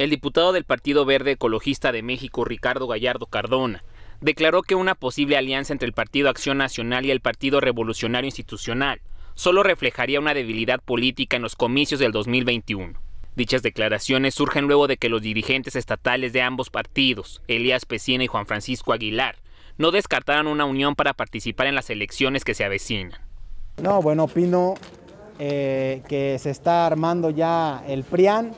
el diputado del Partido Verde Ecologista de México, Ricardo Gallardo Cardona, declaró que una posible alianza entre el Partido Acción Nacional y el Partido Revolucionario Institucional solo reflejaría una debilidad política en los comicios del 2021. Dichas declaraciones surgen luego de que los dirigentes estatales de ambos partidos, Elías Pesina y Juan Francisco Aguilar, no descartaran una unión para participar en las elecciones que se avecinan. No, bueno, opino eh, que se está armando ya el PRIAN,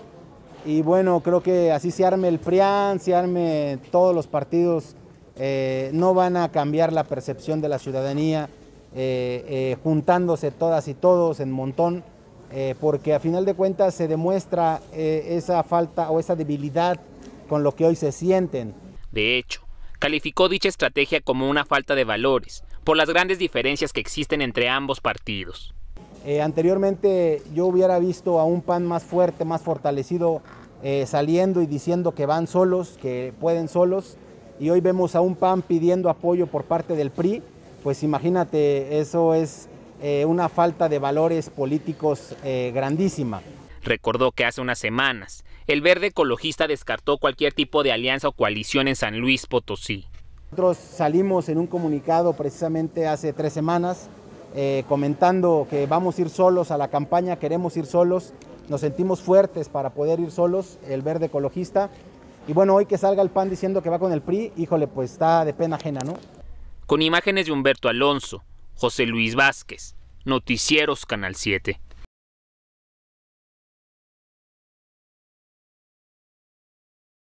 y bueno, creo que así se arme el PRIAN, se arme todos los partidos, eh, no van a cambiar la percepción de la ciudadanía eh, eh, juntándose todas y todos en montón, porque a final de cuentas se demuestra esa falta o esa debilidad con lo que hoy se sienten. De hecho, calificó dicha estrategia como una falta de valores, por las grandes diferencias que existen entre ambos partidos. Eh, anteriormente yo hubiera visto a un PAN más fuerte, más fortalecido, eh, saliendo y diciendo que van solos, que pueden solos, y hoy vemos a un PAN pidiendo apoyo por parte del PRI, pues imagínate, eso es eh, una falta de valores políticos grandísima. Recordó que hace unas semanas el verde ecologista descartó cualquier tipo de alianza o coalición en San Luis Potosí. Nosotros salimos en un comunicado precisamente hace tres semanas eh, comentando que vamos a ir solos a la campaña, queremos ir solos, nos sentimos fuertes para poder ir solos, el verde ecologista. Y bueno, hoy que salga el PAN diciendo que va con el PRI, híjole, pues está de pena ajena, ¿no? Con imágenes de Humberto Alonso, José Luis Vázquez, Noticieros Canal 7.